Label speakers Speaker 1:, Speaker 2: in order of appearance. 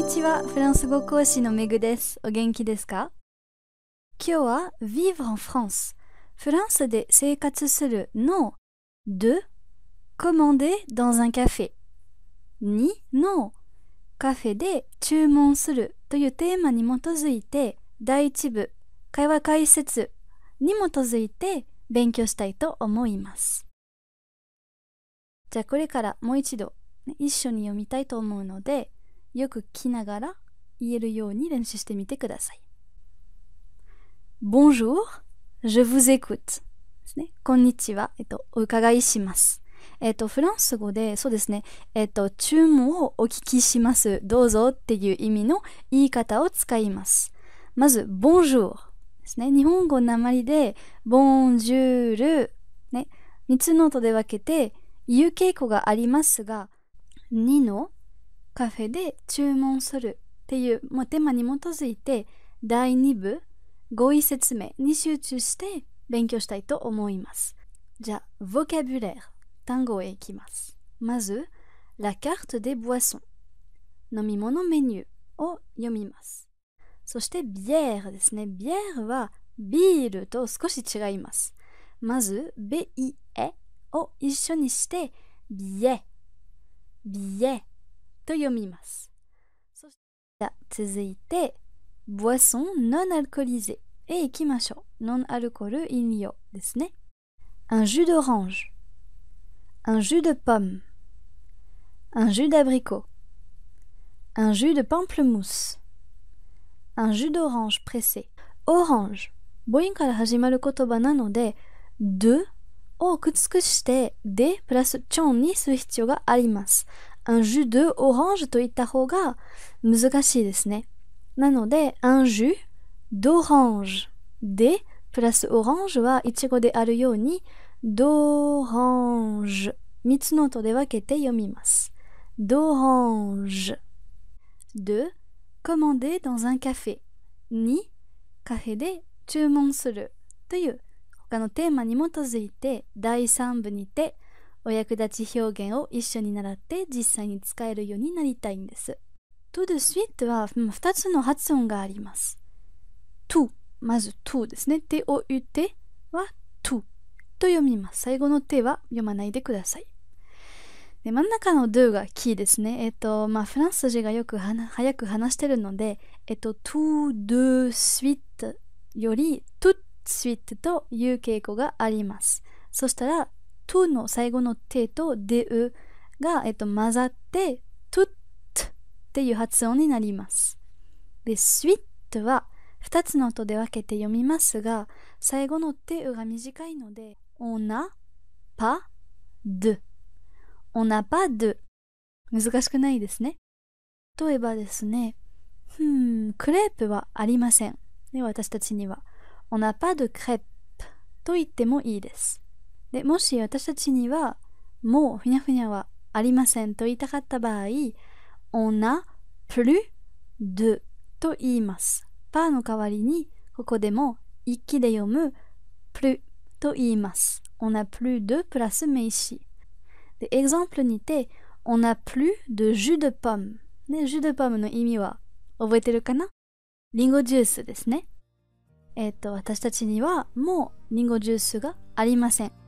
Speaker 1: にちは、フランス語講師のメグです。お元気ですか今日は Vivre en France フランスで生活するの de commander dans un café 2のカフェで注文するというテーマに基づいて第一部会話解説に基づいて勉強したいと思いますじゃあこれからもう一度、一緒に読みたいと思うのでよく聞きながら言えるように練習してみてください。Bonjour, je vous écoute. ですね。こんにちは。えっと、お伺いします。えっと、フランス語で、そうですね。えっと、注文をお聞きします。どうぞっていう意味の言い方を使います。まず、bonjour ですね。日本語のまりで、bonjour ね。3つの音で分けて、言う稽古がありますが、2のカフェで注文するっていう、もうテーマに基づいて第2部語彙説明に集中して勉強したいと思います。じゃあ、v o c a b u l a r y 単語へ行きます。まず、la carte des boissons 飲み物メニューを読みます。そして、ビエールですね。ビエールはビールと少し違います。まず、b-i-e を一緒にして、ビエ、ビエ boissons non alcoolisée へ行きましょう。non alcool in yo un jus d'orange, un jus de pomme, un jus d'abricot, un jus de pamplemousse, un jus d'orange pressé. orange de 母音から始まる言葉なので、de をくっつくして、でプラスチョンにする必要があります。un jus d'orange orange to hoga muzukashi desu ne. Nanode, un jus d'orange. De place orange wa ichigo de aru you ni d'orange. Mitsu no to de wakete yomimasu. D'orange. De Commander dans un café. Ni café de chumon suru. という他のテーマに基づいて第3 te. お役立ち表現を一緒に習って実際に使えるようになりたいんです。とでスイットは2つの発音があります。と、まずゥですね。手を打ってはとと読みます。最後の手は読まないでください。で真ん中の do がキーですね。えっ、と、まあ、フランス人がよくはな早く話してるので、えっ、と、to, do, s u i t よりトゥスイッ t という傾向があります。そしたら、t の最後の手とで e が、えっと、混ざってと u っていう発音になります。で、スウィットは2つの音で分けて読みますが、最後の手が短いので、おな、ぱ、ど。おな、ぱ、ど。難しくないですね。例えばですね、うん、クレープはありません。で、私たちには。おな、ぱ、ど、クレープと言ってもいいです。でもし私たちにはもうふにゃふにゃはありませんと言いたかった場合 on a plus de と言いますパーの代わりにここでも一気で読む plus と言います on a plus de プラス名詞で e x a m p l e にて on a plus de jus de pomme ね、ジュ m パムの意味は覚えてるかなリンゴジュースですね。えっ、ー、と、私たちにはもうリンゴジュースがありません。